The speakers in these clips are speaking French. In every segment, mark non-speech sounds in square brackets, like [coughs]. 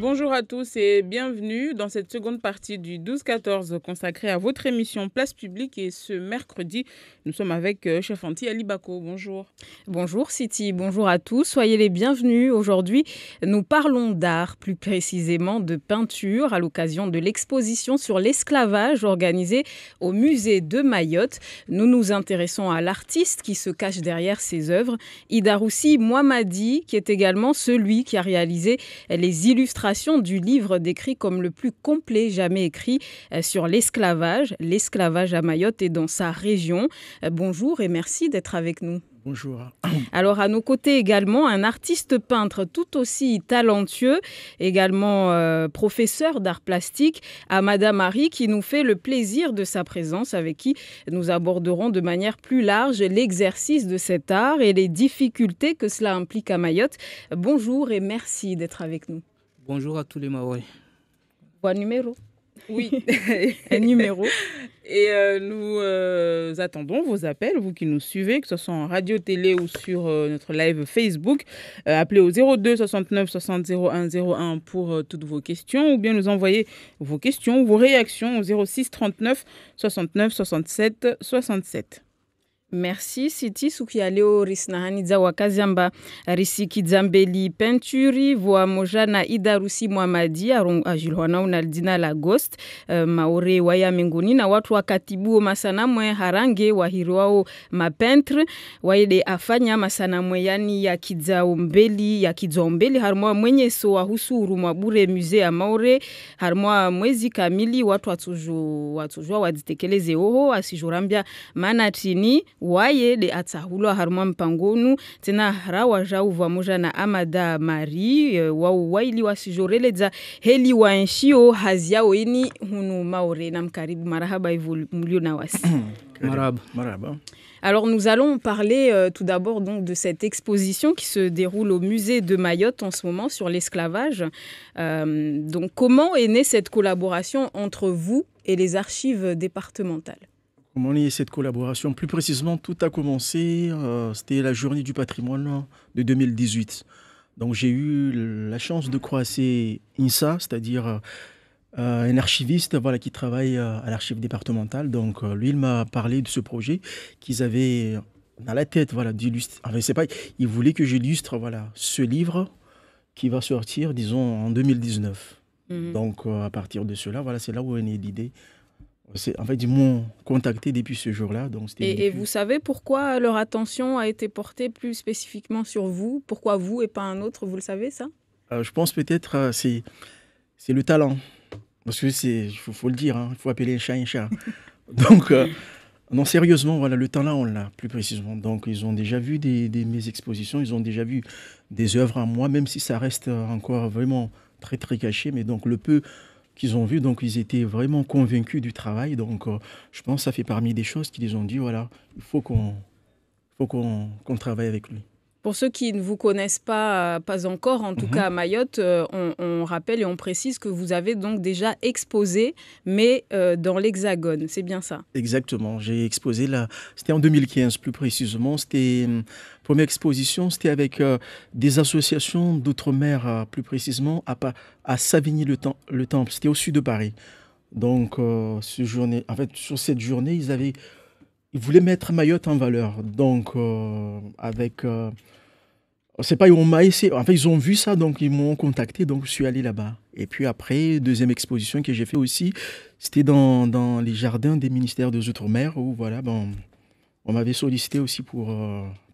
Bonjour à tous et bienvenue dans cette seconde partie du 12-14 consacrée à votre émission Place publique. Et ce mercredi, nous sommes avec euh, Chef Anti Ali Bako. Bonjour. Bonjour City, bonjour à tous. Soyez les bienvenus. Aujourd'hui, nous parlons d'art, plus précisément de peinture, à l'occasion de l'exposition sur l'esclavage organisée au musée de Mayotte. Nous nous intéressons à l'artiste qui se cache derrière ses œuvres, Roussi Mouamadi, qui est également celui qui a réalisé les illustrations du livre décrit comme le plus complet jamais écrit euh, sur l'esclavage, l'esclavage à Mayotte et dans sa région. Euh, bonjour et merci d'être avec nous. Bonjour. [clears throat] Alors à nos côtés également un artiste peintre tout aussi talentueux, également euh, professeur d'art plastique, Madame Marie, qui nous fait le plaisir de sa présence, avec qui nous aborderons de manière plus large l'exercice de cet art et les difficultés que cela implique à Mayotte. Bonjour et merci d'être avec nous. Bonjour à tous les Maoris. Bon numéro. Oui, [laughs] un numéro. [laughs] Et euh, nous euh, attendons vos appels, vous qui nous suivez, que ce soit en radio, télé ou sur euh, notre live Facebook. appelez au 02 69 60 01 pour toutes vos questions ou bien nous envoyez vos questions vos réactions au 06 39 69 67 67. Merci Siti Sukia leo risinahani wakazi amba risikidza mbeli penturi voa moja na Ida Rusi Mwamadi ajilhwana na dina la Ghost uh, eh, maore waya minguni na watu wakatibu masanamwe harange wahirwao mapentre waide afanya masanamwe yani ya kidzaombeli ya kidzaombeli mbeli mwenye so wahusu urumwa bure muse ya maore harmwa mwezi kamili watu watujua wadzitekeleze oho asijorambia manatini waye de atahulwa haruma mpangonu tena rawa wajau vamoja na amada mari eh, wau waili wasijoreledza heli wa nshio hazi yao ini hunu maore na mkaribu marahaba hivyo mulio na wasi [clears throat] Alors nous allons parler euh, tout d'abord donc de cette exposition qui se déroule au musée de Mayotte en ce moment sur l'esclavage. Euh, donc comment est née cette collaboration entre vous et les archives départementales Comment est cette collaboration Plus précisément, tout a commencé, euh, c'était la journée du patrimoine hein, de 2018. Donc j'ai eu la chance de croiser INSA, c'est-à-dire euh, un archiviste voilà, qui travaille euh, à l'archive départementale. Donc lui, il m'a parlé de ce projet qu'ils avaient dans la tête, voilà, d'illustrer. Enfin, c'est pas, il voulait que j'illustre voilà, ce livre qui va sortir, disons, en 2019. Mmh. Donc à partir de cela, voilà, c'est là où est née l'idée en fait, ils m'ont contacté depuis ce jour-là. Donc et, vous savez pourquoi leur attention a été portée plus spécifiquement sur vous Pourquoi vous et pas un autre Vous le savez, ça euh, Je pense peut-être que euh, c'est le talent. Parce que c'est, faut, le dire, hein, il faut appeler un chat un chat. [laughs] donc, euh, non, sérieusement, voilà, le talent, on l'a, plus précisément. Donc, ils ont déjà vu des, mes expositions, ils ont déjà vu des œuvres à moi, même si ça reste encore vraiment très, très caché. Mais donc, le peu ont vu. Donc, ils étaient vraiment convaincus du travail. Donc, euh, je pense que ça fait parmi des choses qu'ils ont dit, voilà, il faut qu'on qu'on travaille avec lui. Pour ceux qui ne vous connaissent pas, euh, pas encore, en tout mhm. cas à Mayotte, euh, on, rappelle et on précise que vous avez donc déjà exposé, mais dans l'Hexagone, c'est bien ça Exactement, j'ai exposé là, c'était en 2015 plus précisément, c'était hum, première exposition, c'était avec euh, des associations d'outre-mer, euh, plus précisément à, à Savigny-le-Temple. C'était au sud de Paris. Donc, euh, ce journée, en fait, sur cette journée, ils voulaient mettre Mayotte en valeur. Donc, avec, c'est pas on m'a essayé. En fait, ils ont vu ça, donc ils m'ont contacté. Donc, je suis allé là-bas. Et puis après, deuxième exposition que j'ai fait aussi, c'était dans, dans, les jardins des ministères des Outre-mer où voilà, bon, on m'avait sollicité aussi pour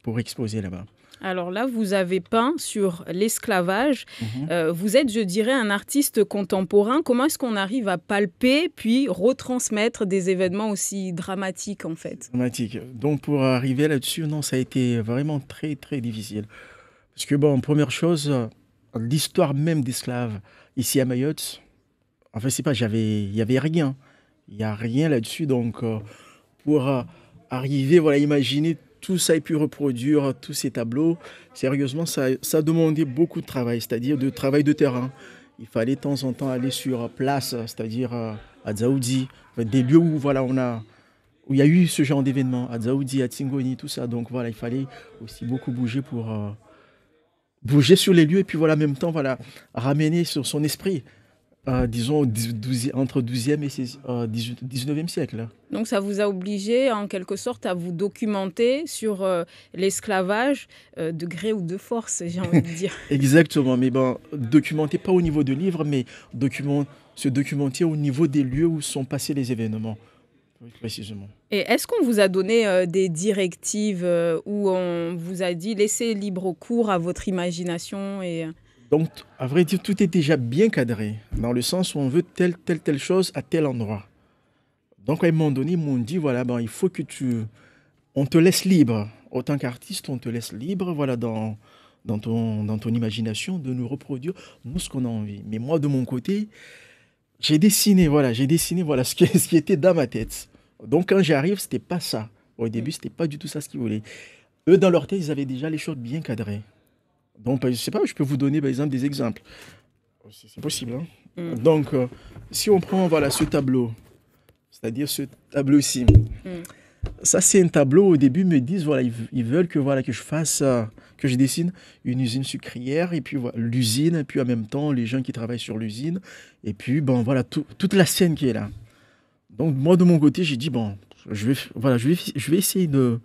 pour exposer là-bas alors là, vous avez peint sur l'esclavage. Mhm. Euh, vous êtes, je dirais, un artiste contemporain. Comment est-ce qu'on arrive à palper puis retransmettre des événements aussi dramatiques en fait Dramatiques. Donc pour arriver là-dessus, non, ça a été vraiment très très difficile. Parce que bon, première chose, l'histoire même d'esclaves ici à Mayotte, en fait, c'est pas, j'avais, il y avait rien, il n'y a rien là-dessus. Donc euh, pour euh, arriver, voilà, imaginer ça et pu reproduire tous ces tableaux, sérieusement, ça, ça demandait beaucoup de travail, c'est-à-dire de travail de terrain. Il fallait de temps en temps aller sur place, c'est-à-dire euh, à Zaoudi des lieux où voilà, on a, où il y a eu ce genre d'événement, à Zaoudi à Tsingoni, tout ça. Donc voilà, il fallait aussi beaucoup bouger pour euh, bouger sur les lieux et puis voilà, en même temps, voilà, ramener sur son esprit euh, disons, 12, entre 12e et 16, 19e euh, siècle. Donc ça vous a obligé en quelque sorte à vous documenter sur euh, l'esclavage de gré ou de force, j'ai envie de dire. [laughs] Exactement, mais bon, documenter pas au niveau de livres, mais document, se documenter au niveau des lieux où sont passés les événements. précisément. Et est-ce qu'on vous a donné des directives où on vous a dit laissez libre cours à votre imagination et... Donc, à vrai dire, tout est déjà bien cadré, dans le sens où on veut telle, telle, telle chose à tel endroit. Donc, à un moment donné, ils m'ont dit, voilà, ben, il faut que tu... On te laisse libre. Autant qu'artiste, on te laisse libre, voilà, dans, dans, ton, dans ton imagination, de nous reproduire, nous, ce qu'on a envie. Mais moi, de mon côté, j'ai dessiné, voilà, j'ai dessiné, voilà, ce qui, [laughs] était dans ma tête. Donc, quand j'arrive, c'était pas ça. Au début, c'était pas du tout ça ce qu'ils voulaient. Eux, dans leur tête, ils avaient déjà les choses bien cadrées. Donc, bah, je ne sais pas, je peux vous donner par bah, exemple des exemples. C'est possible. Hein. Mm. Donc, euh, si on prend voilà, ce tableau, c'est-à-dire ce tableau ici, mm. ça c'est un tableau, au début, ils me disent, voilà, ils, veulent que, voilà, que je fasse, euh, que je dessine une usine sucrière, et puis l'usine, voilà, et puis en même temps, les gens qui travaillent sur l'usine, et puis, bon, voilà, toute la scène qui est là. Donc, moi, de mon côté, j'ai dit, bon, je vais, voilà, je vais essayer de,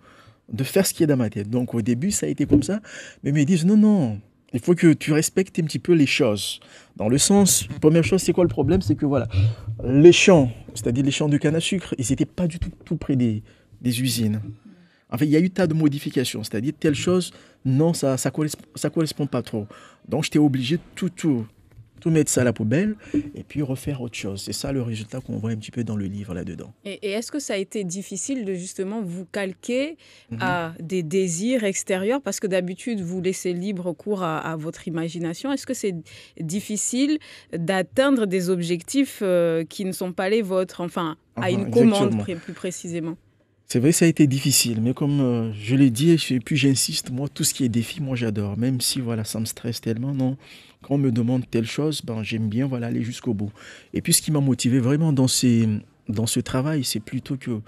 de faire ce qui est dans ma tête. Donc au début, ça a été comme ça, mais ils me disent non, non, il faut que tu respectes un petit peu les choses. Dans le sens, première chose, c'est quoi le problème C'est que voilà, les champs, c'est-à-dire les champs de canne à sucre, ils n'étaient pas du tout tout près des, des usines. En fait, il y a eu tas de modifications, c'est-à-dire telle chose, non, ça ne correspond, ça correspond pas trop. Donc j'étais obligé tout, tout, tout mettre ça à la poubelle et puis refaire autre chose. C'est ça le résultat qu'on voit un petit peu dans le livre là-dedans. Et, est-ce que ça a été difficile de justement vous calquer mhm. à des désirs extérieurs parce que d'habitude vous laissez libre cours à, votre imagination Est-ce que c'est difficile d'atteindre des objectifs euh, qui ne sont pas les vôtres, enfin à une ah, commande plus précisément c'est vrai, ça a été difficile, mais comme euh, je l'ai dit, et puis j'insiste, moi, tout ce qui est défi, moi, j'adore. Même si, voilà, ça me stresse tellement, non, quand on me demande telle chose, ben, j'aime bien voilà, aller jusqu'au bout. Et puis ce qui m'a motivé vraiment dans, ces, dans ce travail, c'est plutôt que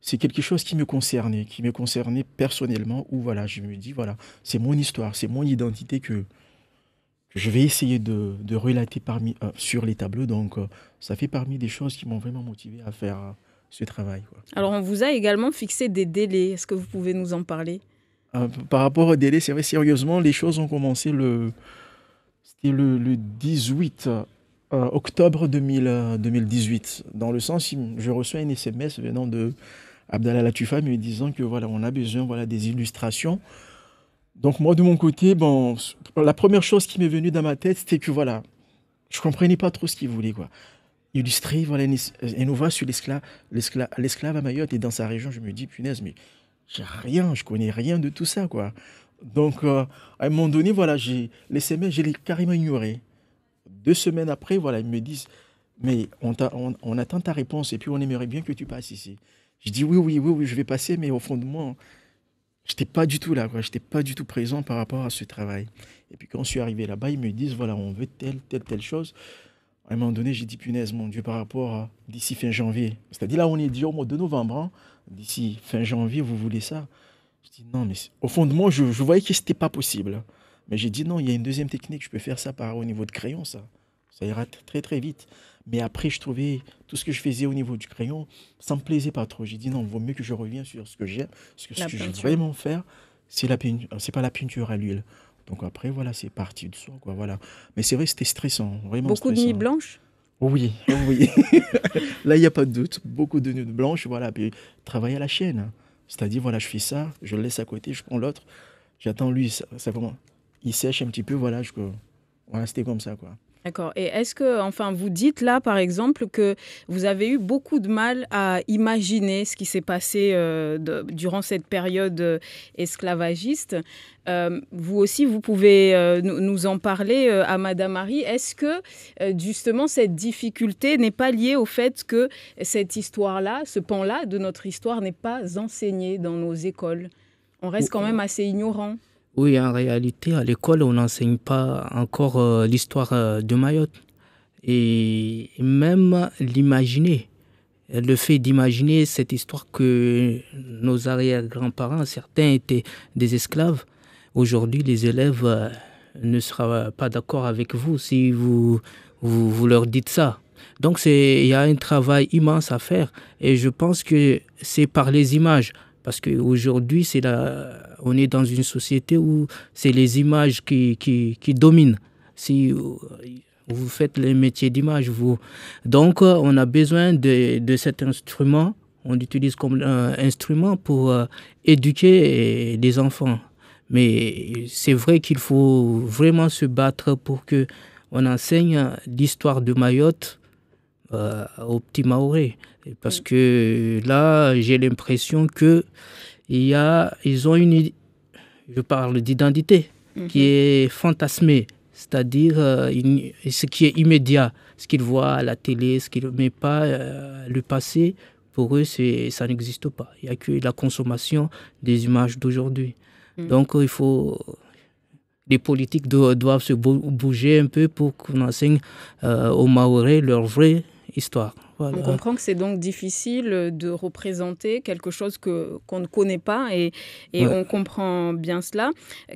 c'est quelque chose qui me concernait, qui me concernait personnellement, où voilà, je me dis, voilà, c'est mon histoire, c'est mon identité que, je vais essayer de, de relater parmi, euh, sur les tableaux. Donc, euh, ça fait parmi des choses qui m'ont vraiment motivé à faire euh, ce travail. Alors, on vous a également fixé des délais. Est-ce que vous pouvez nous en parler Par rapport aux délais, c'est vrai, sérieusement, les choses ont commencé le, c'était le, 18 euh, octobre 2018. Euh, dans le sens, je reçois un SMS venant de Abdallah Latufa me disant que voilà, on a besoin voilà, des illustrations. Donc moi, de mon côté, bon, la première chose qui m'est venue dans ma tête, c'était que voilà, je comprenais pas trop ce qu'il voulait. Quoi. Illustrer, voilà, et nous voit sur l'esclave à Mayotte et dans sa région, je me dis, punaise, mais j'ai rien, je connais rien de tout ça. quoi. Donc, euh, à un moment donné, voilà, j'ai les SMS, je les carrément ignoré Deux semaines après, voilà, ils me disent, mais on, attend ta réponse et puis on aimerait bien que tu passes ici. Je dis oui, oui, oui, oui, je vais passer, mais au fond de moi, j'étais pas du tout là, Je J'étais pas du tout présent par rapport à ce travail. Et puis quand je suis arrivé là-bas, ils me disent, voilà, on veut telle, telle, telle chose. À un moment donné, j'ai dit, punaise, mon Dieu, par rapport à d'ici fin janvier. C'est-à-dire là, on est déjà au mois de novembre. Hein. D'ici fin janvier, vous voulez ça je dit non, mais au fond de moi, je, voyais que ce n'était pas possible. Mais j'ai dit non, il y a une deuxième technique, je peux faire ça par au niveau de crayon, ça. Ça ira très très vite. Mais après, je trouvais tout ce que je faisais au niveau du crayon, ça me plaisait pas trop. J'ai dit non, vaut mieux que je revienne sur ce que j'aime, ce que, je veux vraiment faire, c'est la c'est pas la peinture à l'huile. Donc après, voilà, c'est parti de soi, quoi. Voilà. Mais c'est vrai, c'était stressant, vraiment. Beaucoup de nuits blanches. Oui, [laughs] oui. [laughs] Là, il n'y a pas de doute. Beaucoup de nuits blanches, voilà. Puis travailler à la chaîne. C'est-à-dire, voilà, je fais ça, je le laisse à côté, je prends l'autre, j'attends lui, ça, Il sèche un petit peu, voilà, je, voilà c'était comme ça, quoi. D'accord. Et est-ce que, enfin, vous dites là, par exemple, que vous avez eu beaucoup de mal à imaginer ce qui s'est passé euh, durant cette période euh, esclavagiste. Euh, vous aussi, vous pouvez nous en parler à Madame Marie. Est-ce que, justement, cette difficulté n'est pas liée au fait que cette histoire-là, ce pan-là de notre histoire n'est pas enseigné dans nos écoles On reste quand même assez ignorant. Oui, en réalité, à l'école, on n'enseigne pas encore euh, l'histoire euh, de Mayotte. Et même l'imaginer, le fait d'imaginer cette histoire que nos arrière-grands-parents, certains étaient des esclaves, aujourd'hui, les élèves euh, ne seront pas d'accord avec vous si vous, vous leur dites ça. Donc, il y a un travail immense à faire et je pense que c'est par les images. Parce qu'aujourd'hui, c'est on est dans une société où c'est les images qui, qui, qui dominent. Si vous faites les métiers d'image, vous. Donc, euh, on a besoin de, de cet instrument. On l'utilise comme un instrument pour euh, éduquer euh, les enfants. Mais c'est vrai qu'il faut vraiment se battre pour que on enseigne l'histoire de Mayotte aux petits Maoris. Parce mm. que là, j'ai l'impression que a, ils ont une, je parle d'identité qui mm-hmm. est fantasmée, c'est-à-dire euh, ce qui est immédiat, ce qu'ils voient à la télé, ce qu'ils mettent pas euh, le passé. Pour eux, ça n'existe pas. Il n'y a que la consommation des images d'aujourd'hui. Mm. Donc, euh, il faut les politiques doivent se bouger un peu pour qu'on enseigne aux Maoris leur vraie histoire. On comprend que c'est donc difficile de représenter quelque chose que, qu'on ne connaît pas et, et on comprend bien cela.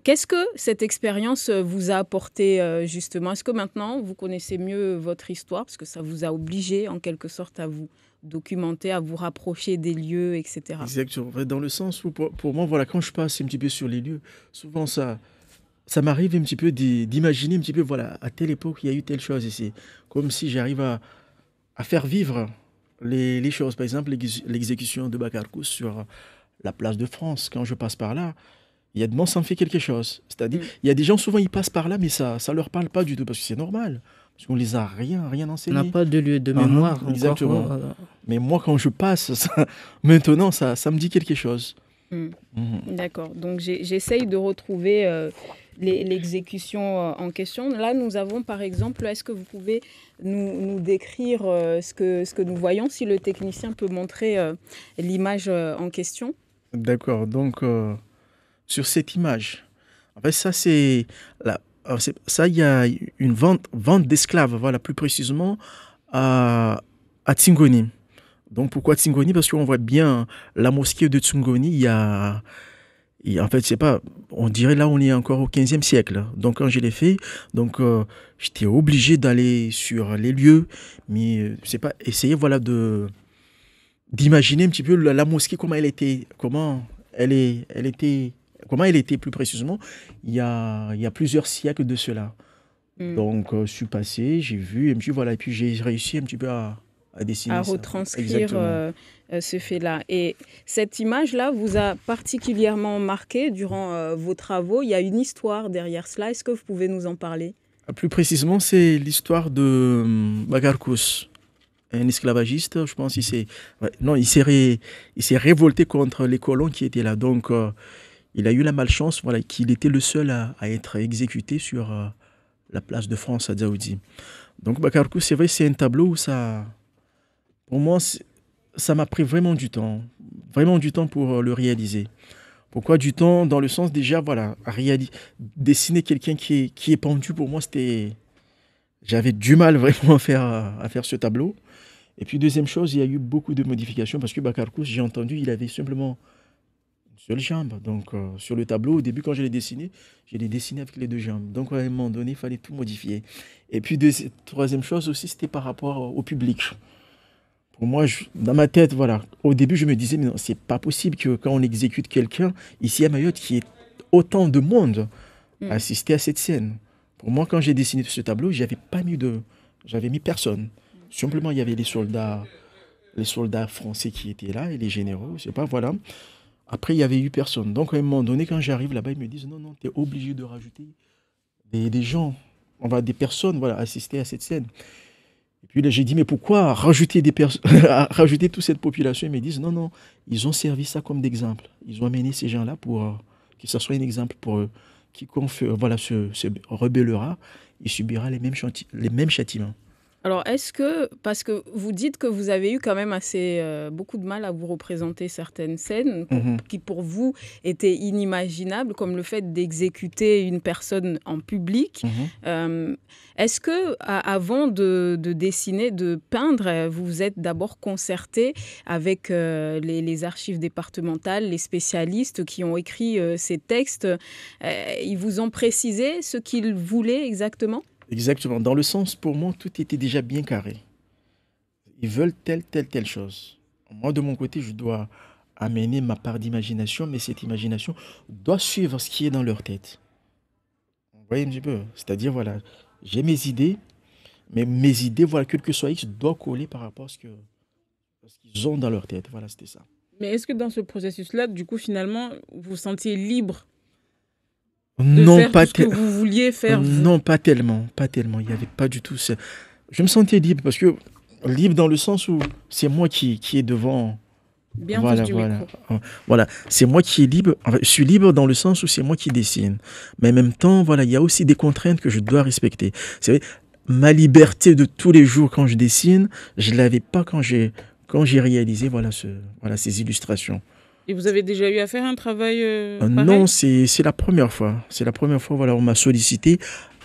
Qu'est-ce que cette expérience vous a apporté euh, justement Est-ce que maintenant vous connaissez mieux votre histoire Parce que ça vous a obligé en quelque sorte à vous documenter, à vous rapprocher des lieux, etc. Exactement. Dans le sens où, pour, moi, voilà, quand je passe un petit peu sur les lieux, souvent ça, ça m'arrive un petit peu d'imaginer un petit peu, voilà, à telle époque, il y a eu telle chose ici. Comme si j'arrive à, à faire vivre les, choses. Par exemple, l'exécution de Bakarkou sur la place de France, quand je passe par là, il y a de moins ça me fait quelque chose. C'est-à-dire, mm. il y a des gens, souvent, ils passent par là, mais ça ne leur parle pas du tout, parce que c'est normal. Parce qu'on les a rien, rien enseigné. On n'a pas de lieu de ah, mémoire. exactement. Euh, mais moi, quand je passe, [laughs] maintenant, ça, ça me dit quelque chose. Mm. D'accord. Donc j'essaye de retrouver euh, l'exécution euh, en question. Là, nous avons par exemple, est-ce que vous pouvez nous, décrire euh, ce, que, nous voyons, si le technicien peut montrer l'image en question D'accord. Donc sur cette image, ça c'est Ça, il y a une vente, vente d'esclaves, voilà, plus précisément, à, à donc pourquoi Tsingoni Parce qu'on voit bien hein, la mosquée de Tsingoni, il y a. en fait, c'est pas. On dirait là, on est encore au 15e siècle. Hein. Donc, quand je l'ai fait, donc euh, j'étais obligé d'aller sur les lieux, mais c'est euh, pas essayer voilà de d'imaginer un petit peu la, mosquée comment elle était, comment elle elle était, comment elle était plus précisément. Il y a, il y a plusieurs siècles de cela. Mm. Donc, euh, je suis passé, j'ai vu, et puis voilà, et puis j'ai réussi un petit peu à, à retranscrire euh, euh, ce fait-là. Et cette image-là vous a particulièrement marqué durant euh, vos travaux. Il y a une histoire derrière cela. Est-ce que vous pouvez nous en parler ah, Plus précisément, c'est l'histoire de hum, Bagarkous, un esclavagiste. Je pense il s'est, non, il s'est, il s'est révolté contre les colons qui étaient là. Donc, il a eu la malchance voilà, qu'il était le seul à, être exécuté sur la place de France à Djaoudi. Donc bakarku c'est vrai, c'est un tableau où ça, pour moi, ça m'a pris vraiment du temps, vraiment du temps pour euh, le réaliser. Pourquoi du temps Dans le sens déjà, voilà, dessiner quelqu'un qui est, pendu, pour moi, c'était... J'avais du mal vraiment à faire, ce tableau. Et puis deuxième chose, il y a eu beaucoup de modifications parce que Bakarkous, j'ai entendu, il avait simplement une seule jambe. Donc euh, sur le tableau, au début quand je l'ai dessiné, je l'ai dessiné avec les deux jambes. Donc à un moment donné, il fallait tout modifier. Et puis deuxième, troisième chose aussi, c'était par rapport au public moi, dans ma tête, voilà, au début, je me disais, mais non, c'est pas possible que quand on exécute quelqu'un, ici à Mayotte, qui est autant de monde à mm. assister à cette scène. Pour moi, quand j'ai dessiné ce tableau, j'avais pas mis de, j'avais mis personne. Simplement, il y avait les soldats, les soldats français qui étaient là et les généraux, je sais pas, voilà. Après, il y avait eu personne. Donc, à un moment donné, quand j'arrive là-bas, ils me disent non, non, tu es obligé de rajouter des, gens, on va des personnes, voilà, assister à cette scène. Puis là, j'ai dit, mais pourquoi rajouter, des [laughs] rajouter toute cette population Ils me disent, non, non, ils ont servi ça comme d'exemple. Ils ont amené ces gens-là pour euh, que ça soit un exemple pour eux. Quiconque euh, voilà, se, rebellera, il subira les mêmes châtiments. Alors, est-ce que, parce que vous dites que vous avez eu quand même assez euh, beaucoup de mal à vous représenter certaines scènes mhm. qui pour vous étaient inimaginables, comme le fait d'exécuter une personne en public. Mhm. Euh, est-ce que, avant de, dessiner, de peindre, vous vous êtes d'abord concerté avec euh, les, les, archives départementales, les spécialistes qui ont écrit ces textes Ils vous ont précisé ce qu'ils voulaient exactement Exactement. Dans le sens, pour moi, tout était déjà bien carré. Ils veulent telle, telle, telle chose. Moi, de mon côté, je dois amener ma part d'imagination, mais cette imagination doit suivre ce qui est dans leur tête. Vous voyez un petit peu C'est-à-dire, voilà, j'ai mes idées, mais mes idées, voilà, quel que soit X, doivent coller par rapport à ce qu'ils ont dans leur tête. Voilà, c'était ça. Mais est-ce que dans ce processus-là, du coup, finalement, vous vous sentiez libre non, pas vouliez faire pas tellement, pas tellement. Il n'y avait pas du tout Je me sentais libre parce que libre dans le sens où c'est moi qui, qui est devant. Bien voilà, du Micro. Oh, voilà, c'est moi qui est libre. je suis libre dans le sens où c'est moi qui dessine. Mais en même temps, voilà, il y a aussi des contraintes que je dois respecter. C'est ma liberté de tous les jours quand je dessine, je l'avais pas quand j'ai quand j'ai réalisé voilà ce voilà ces illustrations. Et vous avez déjà eu à faire un travail euh, euh, Non, c'est la première fois. C'est la première fois, voilà, on m'a sollicité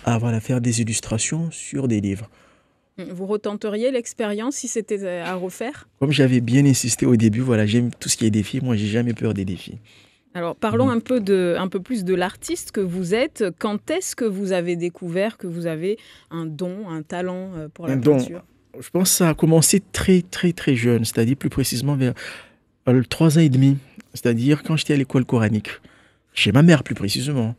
à à faire des illustrations sur des livres. Hum, vous retenteriez l'expérience si c'était euh, à refaire Comme j'avais bien insisté au début, voilà, j'aime tout ce qui est défi. Moi, j'ai jamais peur des défis. Alors parlons mmh. un peu, de, un peu plus de l'artiste que vous êtes. Quand est-ce que vous avez découvert que vous avez un don, un talent pour la peinture Je pense que ça a commencé très très très jeune, c'est-à-dire plus précisément vers euh, trois ans et demi, c'est-à-dire quand j'étais à l'école coranique, chez ma mère plus précisément.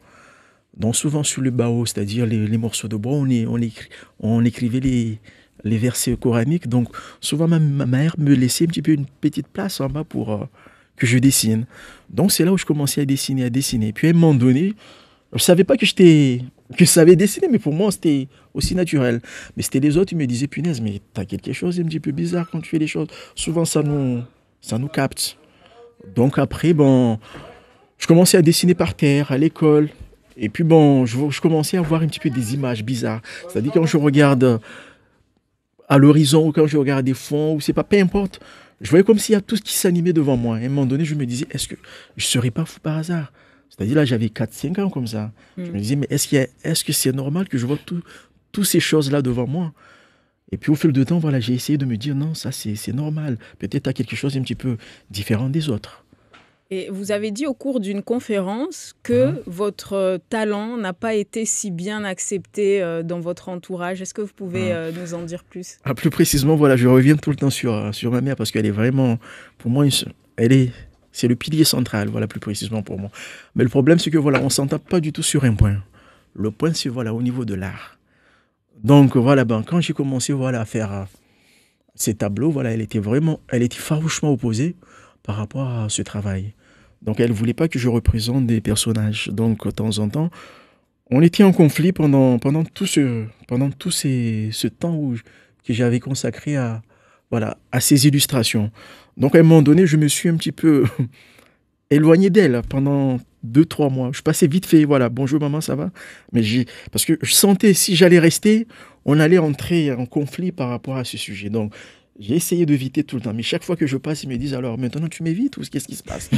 Donc souvent sur le bao, c'est-à-dire les, morceaux de bois, on, écrivait les, versets coraniques. Donc souvent ma, mère me laissait un petit peu une petite place en bas pour euh, que je dessine. Donc c'est là où je commençais à dessiner, à dessiner. Puis à un moment donné, je savais pas que j'étais que je savais dessiner, mais pour moi, c'était aussi naturel. Mais c'était les autres ils me disaient, punaise, mais t'as quelque chose un petit peu bizarre quand tu fais les choses. Souvent, ça nous, ça nous capte. Donc après, bon, je commençais à dessiner par terre, à l'école. Et puis bon, je, commençais à voir un petit peu des images bizarres. C'est-à-dire quand je regarde à l'horizon ou quand je regarde des fonds ou c'est pas, peu importe. Je voyais comme s'il y a tout ce qui s'animait devant moi. Et à un moment donné, je me disais, est-ce que je serais pas fou par hasard C'est-à-dire là, j'avais 4-5 ans comme ça. Je mm. me disais, mais est-ce, que c'est normal que je vois toutes ces choses-là devant moi et puis au fil de temps, voilà, j'ai essayé de me dire non, ça c'est normal. Peut-être à quelque chose un petit peu différent des autres. Et vous avez dit au cours d'une conférence que hein? votre euh, talent n'a pas été si bien accepté euh, dans votre entourage. Est-ce que vous pouvez hein? euh, nous en dire plus À ah, Plus précisément, voilà, je reviens tout le temps sur, sur ma mère parce qu'elle est vraiment, pour moi, elle est, c'est le pilier central, voilà, plus précisément pour moi. Mais le problème, c'est que voilà, on s'entend pas du tout sur un point. Le point, c'est voilà, au niveau de l'art. Donc voilà, ben, quand j'ai commencé voilà, à faire euh, ces tableaux, voilà, elle était vraiment, elle était farouchement opposée par rapport à ce travail. Donc elle ne voulait pas que je représente des personnages. Donc de temps en temps, on était en conflit pendant, pendant tout, ce, pendant tout ce temps où, que j'avais consacré à, voilà, à ces illustrations. Donc à un moment donné, je me suis un petit peu [laughs] éloigné d'elle pendant deux, trois mois. Je passais vite fait, voilà, bonjour maman, ça va Mais j'ai, parce que je sentais si j'allais rester, on allait entrer en conflit par rapport à ce sujet. Donc, j'ai essayé d'éviter tout le temps, mais chaque fois que je passe, ils me disent alors maintenant tu m'évites ou qu'est-ce qui se passe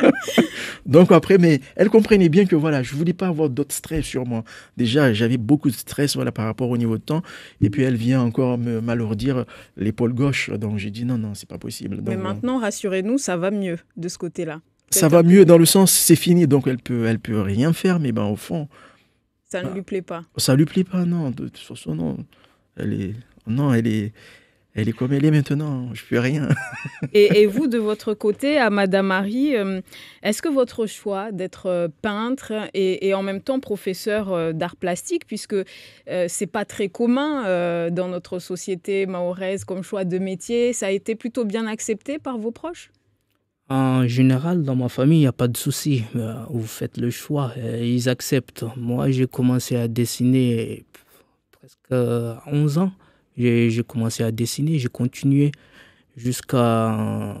[laughs] Donc après, mais elle comprenait bien que voilà, je voulais pas avoir d'autres stress sur moi. Déjà, j'avais beaucoup de stress voilà par rapport au niveau de temps, et puis elle vient encore me m'alourdir l'épaule gauche. Donc j'ai dit non non, c'est pas possible. mais maintenant, rassurez-nous, ça va mieux de ce côté-là. Ça va mieux dans le sens c'est fini, donc elle peut elle peut rien faire, mais ben au fond. Ça ne ben, lui plaît pas. Ça lui plaît pas non, de toute façon non. Elle est non elle est elle est comme elle est maintenant, je ne fais rien. [laughs] et, vous, de votre côté, à Madame Marie, euh, est-ce que votre choix d'être euh, peintre et, en même temps professeur euh, d'art plastique, puisque ce c'est pas très commun dans notre société mahoraise comme choix de métier, ça a été plutôt bien accepté par vos proches en général, dans ma famille, il n'y a pas de souci. Vous faites le choix, ils acceptent. Moi, j'ai commencé à dessiner presque 11 ans. J'ai commencé à dessiner, j'ai continué jusqu'à euh,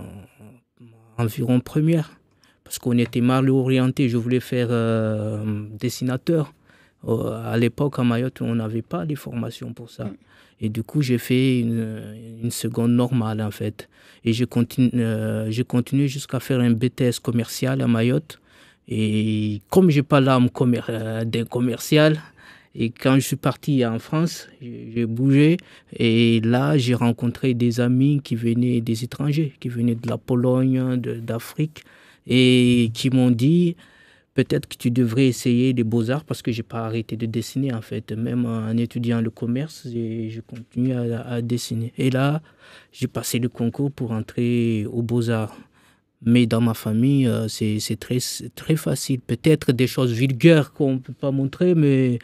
environ première, parce qu'on était mal orienté. Je voulais faire euh, dessinateur. Euh, à l'époque, à Mayotte, on n'avait pas les formations pour ça. Et du coup, j'ai fait une, seconde normale, en fait. Et j'ai continue continué jusqu'à faire un BTS commercial à Mayotte. Et comme je n'ai pas l'âme d'un commercial, et quand je suis parti en France, j'ai bougé et là, j'ai rencontré des amis qui venaient des étrangers, qui venaient de la Pologne, d'Afrique et qui m'ont dit peut-être que tu devrais essayer les beaux-arts parce que j'ai pas arrêté de dessiner en fait. Même en étudiant le commerce, je continue à dessiner. Et là, j'ai passé le concours pour entrer aux beaux-arts. Mais dans ma famille, euh, c'est très, facile. Peut-être des choses vulgaires qu'on ne peut pas montrer, mais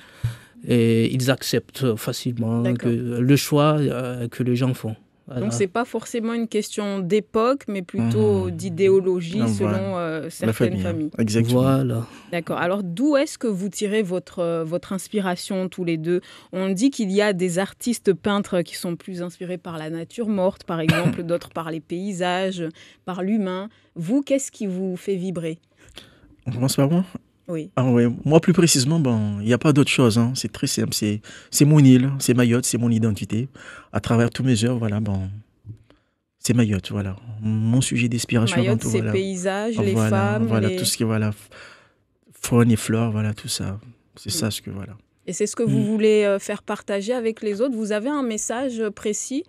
euh, ils acceptent facilement le choix euh, que les gens font. Donc, ce n'est pas forcément une question d'époque, mais plutôt mmh. d'idéologie selon euh, certaines hein. familles. Voilà. D'accord. Alors, d'où est-ce que vous tirez votre, euh, votre inspiration tous les deux On dit qu'il y a des artistes peintres qui sont plus inspirés par la nature morte, par exemple, [coughs] d'autres par les paysages, par l'humain. Vous, qu'est-ce qui vous fait vibrer On commence par moi ah moi, plus précisément, il n'y a pas d'autre chose. Hein. C'est très simple. C'est mon île, c'est Mayotte, c'est mon identité. À travers tous mes œuvres, voilà, bon, c'est Mayotte, voilà. Mon sujet d'inspiration. Mayotte, c'est voilà. paysages, les femmes. Voilà, tout ce qui, voilà, faune et flore, voilà, tout ça. C'est ça mm. ce que, voilà. Et c'est ce que vous mm. voulez euh, faire partager avec les autres. Vous avez un message euh, précis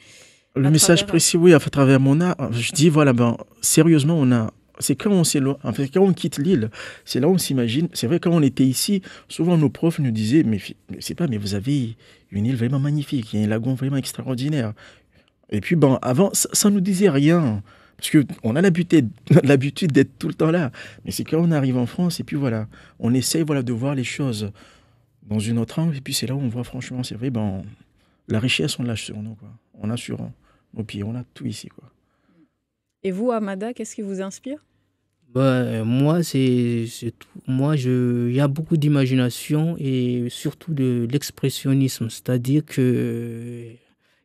Le message précis, oui, à travers mon art. Je dis, voilà, ben, sérieusement, on a c'est quand on s'éloigne, en fait, quand on quitte l'île, c'est là où on s'imagine. C'est vrai, quand on était ici, souvent nos profs nous disaient Mais c'est pas, mais vous avez une île vraiment magnifique, il y a un lagon vraiment extraordinaire. Et puis, bon, avant, ça, ne nous disait rien. Parce qu'on a [laughs] l'habitude d'être tout le temps là. Mais c'est quand on arrive en France, et puis voilà, on essaye voilà, de voir les choses dans une autre angle. Et puis c'est là où on voit, franchement, c'est vrai, ben, la richesse, on l'a sur nous. Quoi. On a sur nos pieds, on a tout ici. Quoi. Et vous, Amada, qu'est-ce qui vous inspire bah, euh, moi, c'est Moi, je, il y a beaucoup d'imagination et surtout de l'expressionnisme. C'est-à-dire que euh,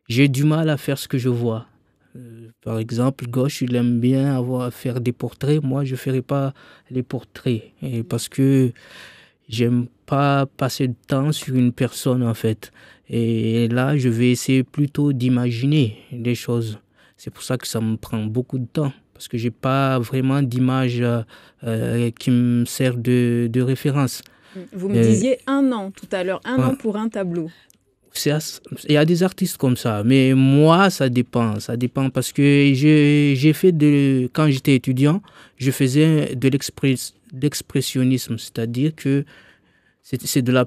j'ai du mal à faire ce que je vois. Euh, par exemple, gauche, il aime bien avoir, faire des portraits. Moi, je ne ferai pas les portraits parce que j'aime pas passer de temps sur une personne, en fait. Et là, je vais essayer plutôt d'imaginer des choses. C'est pour ça que ça me prend beaucoup de temps parce que je n'ai pas vraiment d'image euh, euh, qui me sert de, référence. Vous me euh, disiez un an tout à l'heure, un an pour un tableau. Il y a des artistes comme ça, mais moi, ça dépend. Ça dépend parce que j'ai fait de. Quand j'étais étudiant, je faisais de l'expressionnisme, c'est-à-dire que c'est de la,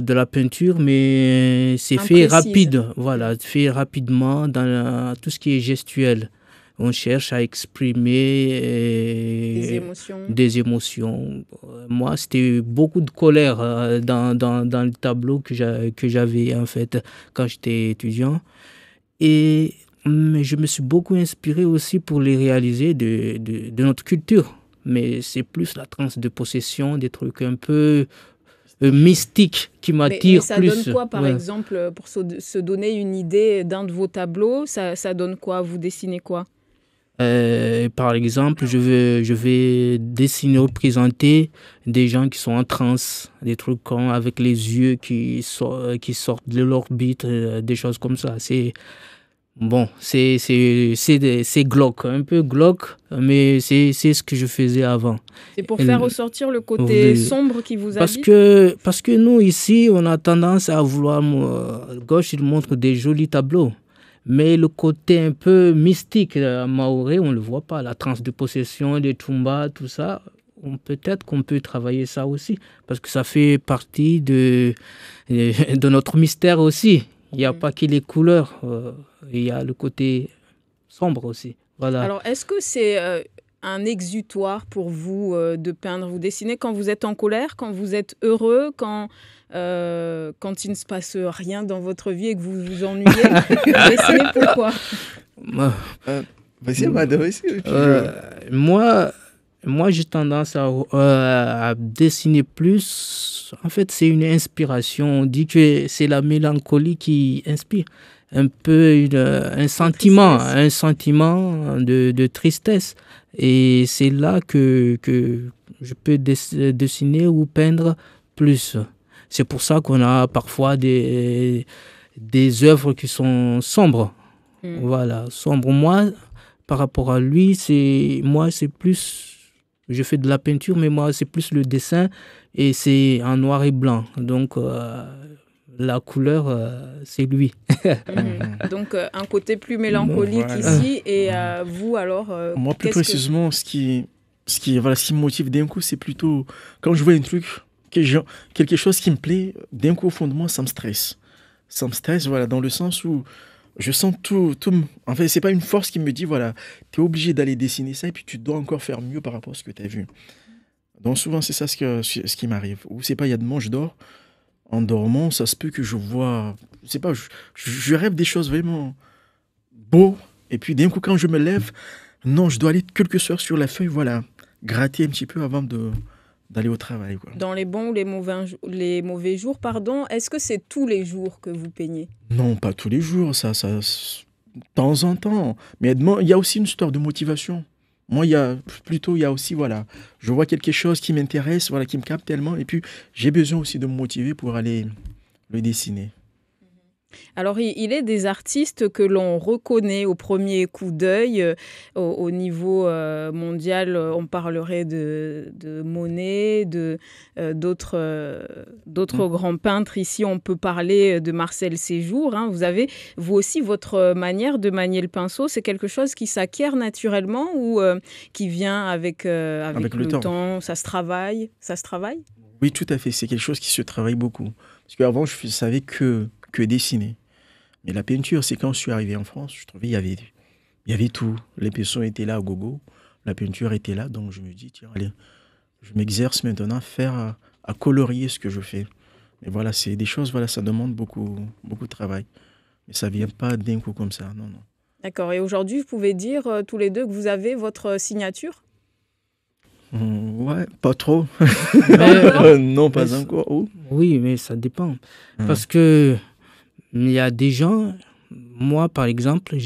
de la peinture, mais c'est fait rapide. Voilà, fait rapidement dans tout ce qui est gestuel on cherche à exprimer euh, des émotions. Euh, moi, c'était beaucoup de colère euh, dans, le tableau que j'avais en fait quand j'étais étudiant. Et je me suis beaucoup inspiré aussi pour les réaliser de, notre culture. Mais c'est plus la transe de possession, des trucs un peu mystiques qui m'attire plus. Ça donne quoi, par exemple, pour se donner une idée d'un de vos tableaux, ça donne quoi Vous dessinez quoi euh, par exemple, je vais, je vais dessiner ou présenter des gens qui sont en transe, des trucs avec les yeux qui, qui sortent de l'orbite, euh, des choses comme ça. C'est bon, c'est glauque, un peu glauque, mais c'est ce que je faisais avant. C'est pour faire ressortir le côté sombre qui vous parce que, Parce que nous, ici, on a tendance à vouloir. Euh, gauche, il montre des jolis tableaux. Mais le côté un peu mystique euh, maoré, on ne le voit pas. La transe de possession, les tumbas, tout ça, peut-être qu'on peut travailler ça aussi, parce que ça fait partie de, euh, [laughs] de notre mystère aussi. Il n'y a pas que les couleurs, euh, il y a le côté sombre aussi. Voilà. Alors, est-ce que c'est un exutoire pour vous euh, de peindre Vous dessiner quand vous êtes en colère, quand vous êtes heureux, quand, euh, quand il ne se passe rien dans votre vie et que vous vous ennuyez [laughs] Vous pourquoi euh, Moi, moi j'ai tendance à, à, dessiner plus. En fait, c'est une inspiration. On dit que c'est la mélancolie qui inspire un peu un sentiment, un sentiment de, tristesse. Et c'est là que, je peux dessiner ou peindre plus. C'est pour ça qu'on a parfois des, des œuvres qui sont sombres. Hmm. Voilà, sombre. Moi, par rapport à lui, c'est moi, c'est plus. Je fais de la peinture, mais moi, c'est plus le dessin et c'est en noir et blanc. Donc, euh, la couleur, euh, c'est lui. [laughs] Mhm. Donc euh, un côté plus mélancolique ici. Et euh, vous alors Moi plus précisément, ce qui, ce qui, voilà, ce me motive d'un coup, c'est plutôt quand je vois un truc, quelque chose qui me plaît, d'un coup au fond de moi, ça me stresse. Ça me stresse, voilà, dans le sens où je sens tout, tout en fait, c'est pas une force qui me dit, voilà, tu es obligé d'aller dessiner ça et puis tu dois encore faire mieux par rapport à ce que tu as vu. Donc souvent, c'est ça ce, qui m'arrive. Ou c'est pas, il y a de manches d'or en dormant, ça se peut que je vois, je sais pas, je, rêve des choses vraiment beaux. Et puis d'un coup, quand je me lève, non, je dois aller quelques heures sur la feuille, voilà, gratter un petit peu avant de d'aller au travail. Dans les bons ou les mauvais, les mauvais jours, pardon, est-ce que c'est tous les jours que vous peignez Non, pas tous les jours, ça, ça, de temps en temps. Mais il y a aussi une histoire de motivation. Moi, il y a plutôt, il y a aussi, voilà, je vois quelque chose qui m'intéresse, voilà, qui me capte tellement, et puis j'ai besoin aussi de me motiver pour aller le dessiner. Alors, il est des artistes que l'on reconnaît au premier coup d'œil. Euh, au, niveau euh, mondial, on parlerait de, de Monet, de, euh, d'autres, d'autres mm. grands peintres. Ici, on peut parler de Marcel Séjour. Hein. Vous avez, vous aussi, votre manière de manier le pinceau, c'est quelque chose qui s'acquiert naturellement ou qui vient avec, avec, le, temps. Ça se travaille Ça se travaille Oui, tout à fait. C'est quelque chose qui se travaille beaucoup. Parce qu'avant, je savais que que dessiner. Mais la peinture, c'est quand je suis arrivé en France, je trouvais qu'il y avait, il y avait tout. Les personnes étaient là, gogo. La peinture était là. Donc je me dis, tiens, allez, je m'exerce maintenant à faire, à colorier ce que je fais. Mais voilà, c'est des choses, voilà, ça demande beaucoup, beaucoup de travail. Mais ça vient pas d'un coup comme ça, non, non. D'accord. Et aujourd'hui, vous pouvez dire euh, tous les deux que vous avez votre euh, signature mmh, Ouais, pas trop. [laughs] non, pas un encore. Oui, mais ça dépend. Mmh. Parce que il y a des gens, moi par exemple,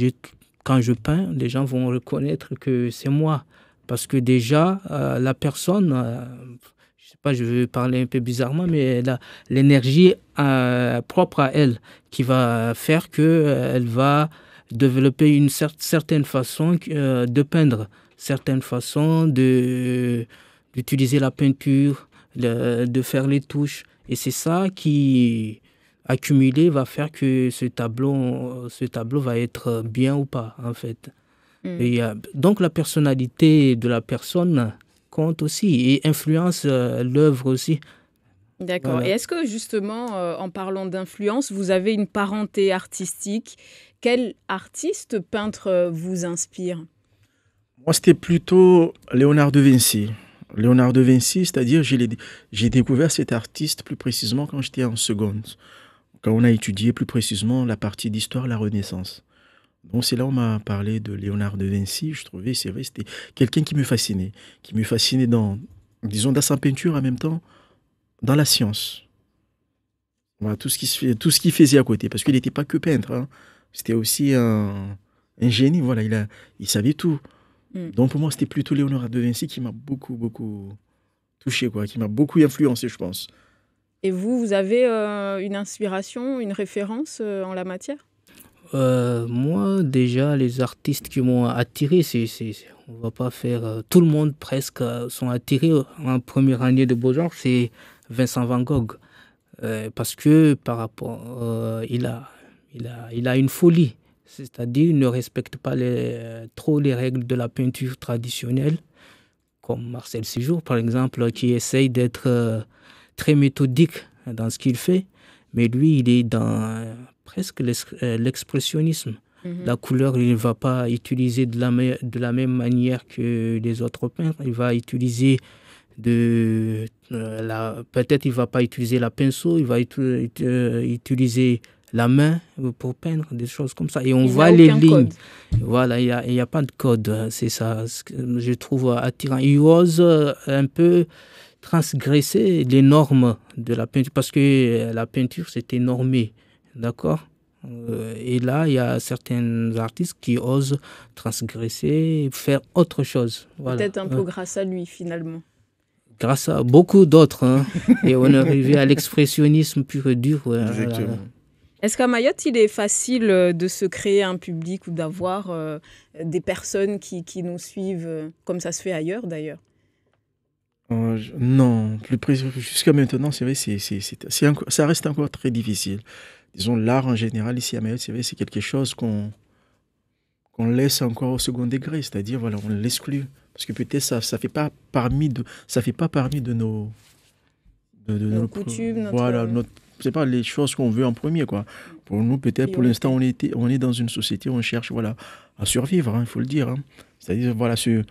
quand je peins, les gens vont reconnaître que c'est moi. Parce que déjà, euh, la personne, je euh, je sais pas, je vais parler un peu bizarrement, mais l'énergie euh, propre à elle qui va faire qu'elle elle va développer une certaine façon de peindre, certaines façons d'utiliser la peinture, de faire les touches. Et c'est ça qui, accumulé va faire que ce tableau, ce tableau va être bien ou pas, en fait. Mm. Euh, donc la personnalité de la personne compte aussi et influence euh, l'œuvre aussi. D'accord. Et est-ce que justement, euh, en parlant d'influence, vous avez une parenté artistique Quel artiste peintre vous inspire Moi, c'était plutôt Léonard de Vinci. Léonard de Vinci, c'est-à-dire j'ai découvert cet artiste plus précisément quand j'étais en seconde quand on a étudié plus précisément la partie d'histoire la Renaissance. Donc c'est là où on m'a parlé de Léonard de Vinci, je trouvais, c'est vrai, c'était quelqu'un qui me fascinait, qui me fascinait dans, disons, dans sa peinture en même temps, dans la science. Voilà, tout ce qui, tout ce qu'il faisait à côté, parce qu'il n'était pas que peintre, hein. c'était aussi un, génie, voilà, il, a, il savait tout. Hmm. Donc pour moi, c'était plutôt Léonard de Vinci qui m'a beaucoup, beaucoup touché, quoi, qui m'a beaucoup influencé, je pense. Et vous, vous avez euh, une inspiration, une référence euh, en la matière euh, Moi, déjà, les artistes qui m'ont attiré, c'est, on va pas faire. tout le monde presque sont attirés en première année de Beaux-Arts, c'est Vincent Van Gogh. parce que par rapport, il, a, il, a, il a une folie, c'est-à-dire il ne respecte pas les, trop les règles de la peinture traditionnelle, comme Marcel Séjour par exemple, qui essaye d'être très méthodique dans ce qu'il fait, mais lui, il est dans euh, presque euh, l'expressionnisme. Mhm. La couleur, il ne va pas utiliser de la, de la même manière que les autres peintres. Il va utiliser de euh, la peut-être il va pas utiliser la pinceau il va utiliser la main pour peindre des choses comme ça et on voit les lignes voilà il n'y a, pas de code hein, c'est ça que je trouve attirant il ose un peu transgresser les normes de la peinture, parce que euh, la peinture, c'était normé, d'accord euh, Et là, il y a certains artistes qui osent transgresser, faire autre chose. Peut-être un peu euh. grâce à lui, finalement grâce à beaucoup d'autres. Hein. [laughs] Et on est arrivé à l'expressionnisme pur et dur. Est-ce qu'à Mayotte, il est facile de se créer un public ou d'avoir des personnes qui, qui, nous suivent, comme ça se fait ailleurs d'ailleurs euh, non, jusqu'à maintenant, c'est vrai, c'est, ça reste encore très difficile. Disons, l'art en général ici à Mayotte, c'est vrai, c'est quelque chose qu'on, qu'on laisse encore au second degré, c'est-à-dire, voilà, on l'exclut. Parce que peut-être ça ça fait pas parmi de ça fait pas parmi de nos de, de nos, coutumes, voilà, notre c'est pas les choses qu'on veut en premier quoi. Pour nous peut-être pour l'instant on est on est dans une société où on cherche voilà à survivre, hein, il faut le dire. Hein. C'est-à-dire voilà ce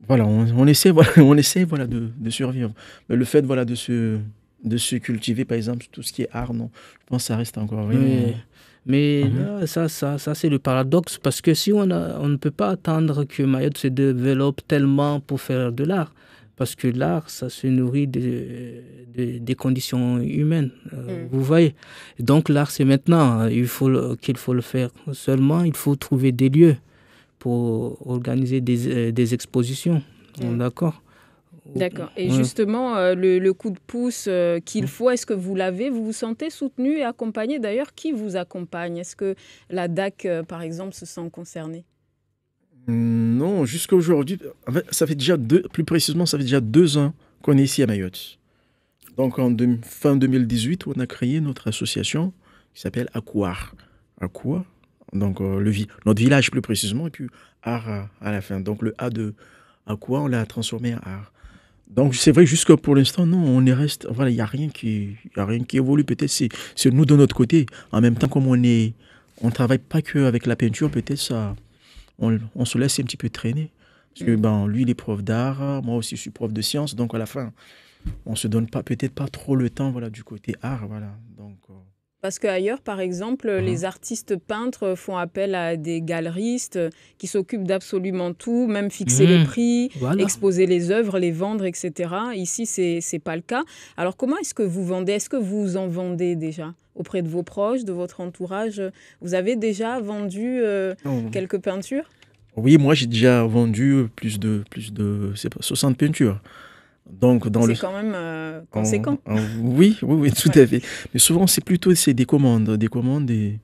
[laughs] voilà, on, essaie, on essaie voilà, de, survivre. Mais le fait voilà, de, se, de se cultiver, par exemple, tout ce qui est art, non, je pense que ça reste encore Mais, mhm. ça, ça, ça c'est le paradoxe, parce que si on, a, on ne peut pas attendre que Mayotte se développe tellement pour faire de l'art, parce que l'art, ça se nourrit de, des conditions humaines, euh, mm. vous voyez. Donc l'art, c'est maintenant, il faut qu'il faut le faire. Seulement, il faut trouver des lieux pour organiser des, euh, des expositions. D'accord D'accord. Et justement, euh, le, coup de pouce euh, qu'il faut, est-ce que vous l'avez Vous vous sentez soutenu et accompagné D'ailleurs, qui vous accompagne Est-ce que la DAC, par exemple, se sent concernée hum, Non, jusqu'à aujourd'hui, ça fait déjà deux, plus précisément, ça fait déjà deux ans qu'on est ici à Mayotte. Donc, en fin 2018, on a créé notre association qui s'appelle Aquar. Aquar donc euh, notre village plus précisément, et puis art euh, à la fin. Donc le A de quoi on l'a transformé en art. Donc c'est vrai jusque pour l'instant non, on y reste voilà, il y a rien qui y a rien qui évolue peut-être c'est nous de notre côté en même temps comme on est on travaille pas que avec la peinture peut-être ça on, on, se laisse un petit peu traîner parce que ben lui il est prof d'art, moi aussi je suis prof de sciences donc à la fin on se donne pas peut-être pas trop le temps voilà du côté art voilà. Donc euh, parce qu'ailleurs, par exemple, mhm. les artistes peintres font appel à des galeristes euh, qui s'occupent d'absolument tout, même fixer mhm. les prix, exposer les œuvres, les vendre, etc. Ici, ce n'est pas le cas. Alors, comment est-ce que vous vendez Est-ce que vous en vendez déjà auprès de vos proches, de votre entourage Vous avez déjà vendu euh, quelques peintures Oui, moi, j'ai déjà vendu plus de, plus de 60 peintures. Donc, dans le... quand même euh, conséquent. oui, oui, oui, tout à fait. Mais souvent, c'est plutôt c'est des commandes, des commandes des,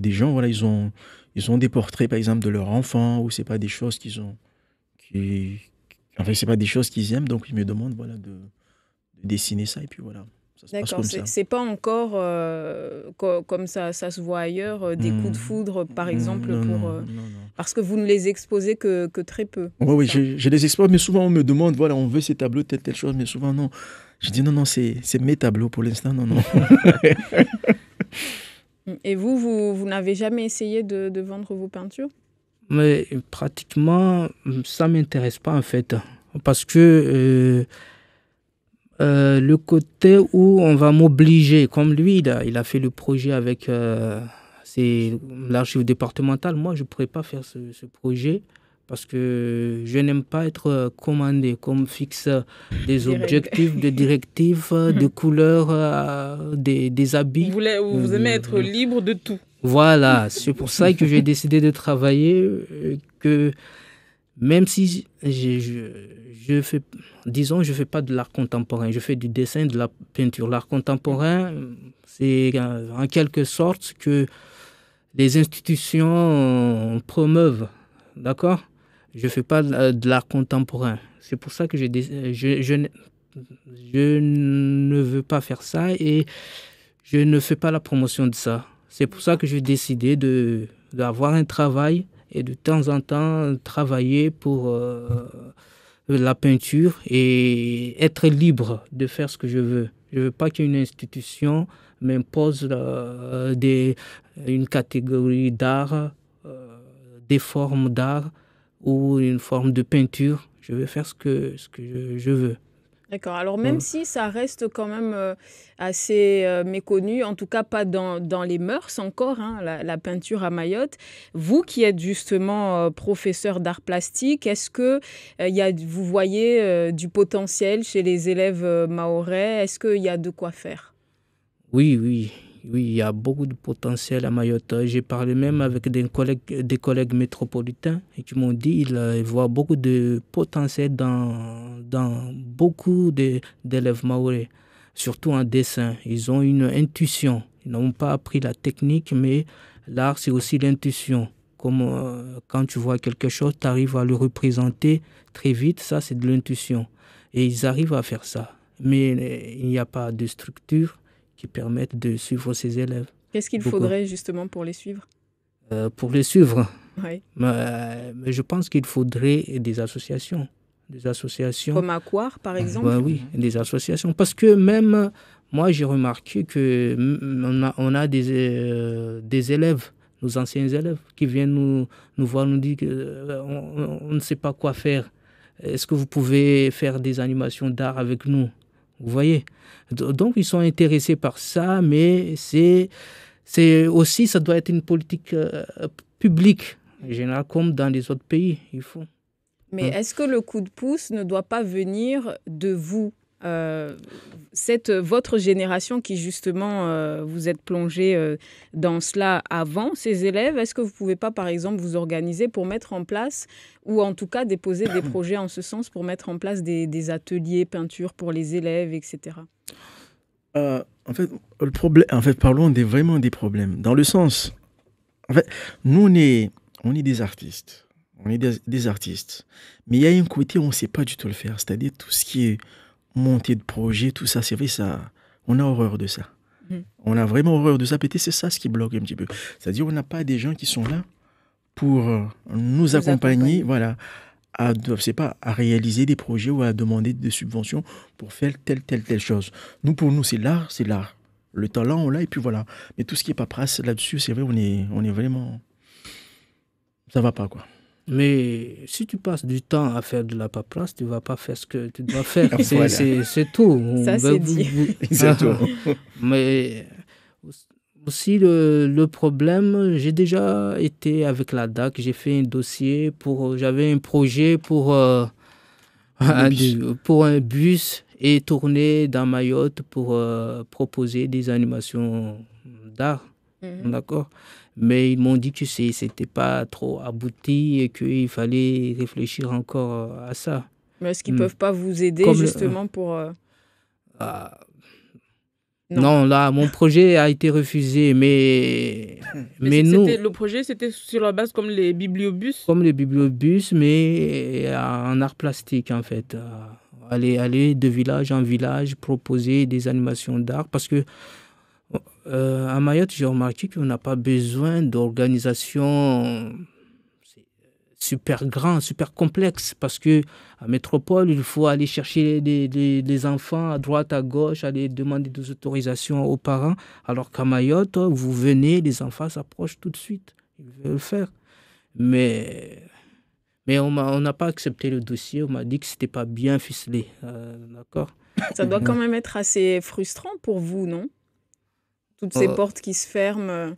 des, gens. Voilà, ils ont, ils ont des portraits, par exemple, de leur enfant, ou c'est pas des choses qu'ils ont, qui, en c'est pas des choses qu'ils aiment. Donc, ils me demandent, voilà, de dessiner ça, et puis voilà. D'accord, c'est pas encore euh, comme ça, ça se voit ailleurs, euh, des coups de hmm. foudre, par hmm. exemple, pour, euh, parce que vous ne les exposez que, très peu. Oui, oui, je, les expose, mais souvent on me demande, voilà, on veut ces tableaux, telle, telle chose, mais souvent non. Je dis non, non, c'est mes tableaux pour l'instant, non, non. [laughs] Et vous, vous, vous n'avez jamais essayé de, de, vendre vos peintures Mais pratiquement, ça ne m'intéresse pas en fait, parce que euh, le côté où on va m'obliger, comme lui, il a fait le projet avec euh, c'est l'archive départementale. Moi, je ne pourrais pas faire ce, projet parce que je n'aime pas être euh, commandé, comme fixe des objectifs, des [laughs] directives, des couleurs, des, habits. Vous, voulez, vous aimez être libre de tout. Voilà, c'est pour ça que j'ai décidé de travailler, que même si je, fais, disons, je fais pas de l'art contemporain, je fais du dessin, de la peinture. L'art contemporain, c'est en quelque sorte que les institutions promeuvent, d'accord Je fais pas de l'art contemporain. C'est pour ça que je, je, je, ne veux pas faire ça et je ne fais pas la promotion de ça. C'est pour ça que j'ai décidé d'avoir un travail et de temps en temps travailler pour euh, la peinture et être libre de faire ce que je veux. Je ne veux pas qu'une institution m'impose euh, des, une catégorie d'art, euh, des formes d'art ou une forme de peinture. Je veux faire ce que, ce que je veux. D'accord. Alors même mmh. si ça reste quand même euh, assez euh, méconnu, en tout cas pas dans, les mœurs encore, hein, la, peinture à Mayotte, vous qui êtes justement euh, professeur d'art plastique, est-ce que vous voyez du potentiel chez les élèves maorais Est-ce qu'il y a de quoi faire Oui, oui, oui, il y a beaucoup de potentiel à Mayotte. J'ai parlé même avec des collègues, des collègues métropolitains qui m'ont dit qu'ils euh, voient beaucoup de potentiel dans, dans beaucoup d'élèves maorais, surtout en dessin. Ils ont une intuition. Ils n'ont pas appris la technique, mais l'art, c'est aussi l'intuition. Comme euh, quand tu vois quelque chose, tu arrives à le représenter très vite. Ça, c'est de l'intuition. Et ils arrivent à faire ça. Mais euh, il n'y a pas de structure qui permettent de suivre ces élèves. Qu'est-ce qu'il faudrait justement pour les suivre euh, Pour les suivre. Oui. Mais, je pense qu'il faudrait des associations. Des associations. Comme Aquar, par ben exemple Oui, des associations. Parce que même moi, j'ai remarqué qu'on a, on a euh, des, élèves nos anciens élèves qui viennent nous, nous voir, nous dire qu'on euh, on ne sait pas quoi faire. Est-ce que vous pouvez faire des animations d'art avec nous vous voyez Donc ils sont intéressés par ça, mais c'est, aussi, ça doit être une politique euh, publique, générale, comme dans les autres pays. Il faut. Mais hein? est-ce que le coup de pouce ne doit pas venir de vous euh, euh, votre génération qui justement euh, vous êtes plongé dans cela avant ces élèves, est-ce que vous pouvez pas par exemple vous organiser pour mettre en place ou en tout cas déposer des [coughs] projets en ce sens pour mettre en place des, ateliers peinture pour les élèves, etc. en fait, le problème, en fait, parlons des, vraiment des problèmes dans le sens. nous on est, on est des artistes, on est des, des artistes, mais il y a un côté où on ne sait pas du tout le faire, c'est-à-dire tout ce qui est montée de projet, tout ça, c'est vrai, ça, on a horreur de ça. Mm. On a vraiment horreur de ça. peut c'est ça ce qui bloque un petit peu. C'est-à-dire, on n'a pas des gens qui sont là pour euh, nous, accompagner, voilà, à, c'est pas à réaliser des projets ou à demander des subventions pour faire telle, telle, telle chose. Nous, pour nous, c'est l'art, c'est l'art. Le talent, on l'a, et puis voilà. Mais tout ce qui est paperasse là-dessus, c'est vrai, on est, on est vraiment. Ça va pas, quoi. Mais si tu passes du temps à faire de la paperasse, tu ne vas pas faire ce que tu dois faire. [laughs] C'est tout. Ça, c'est dit. [laughs] c'est tout. [laughs] Mais aussi, le, problème, j'ai déjà été avec la DAC, j'ai fait un dossier pour. J'avais un projet pour, euh, un pour un bus et tourner dans Mayotte pour euh, proposer des animations d'art. Mhm. D'accord mais ils m'ont dit, que ce c'était pas trop abouti et qu'il fallait réfléchir encore euh, à ça. Mais est-ce qu'ils ne hmm. peuvent pas vous aider justement euh, pour... Euh, ah. Non. là, mon projet a été refusé, mais, [coughs] mais, nous... Le projet, c'était sur la base comme les bibliobus Comme les bibliobus, mais en art plastique, en fait. Aller, aller de village en village, proposer des animations d'art, parce que euh, à Mayotte, j'ai remarqué qu'on n'a pas besoin d'organisation super grand, super complexe. parce que à métropole, il faut aller chercher les, enfants à droite, à gauche, aller demander des autorisations aux parents, alors qu'à Mayotte, vous venez, les enfants s'approchent tout de suite, ils veulent le faire. Mais mais on n'a pas accepté le dossier, on m'a dit que ce n'était pas bien ficelé. Euh, d'accord Ça doit quand [laughs] même être assez frustrant pour vous, non toutes ces euh, portes qui se ferment. Euh,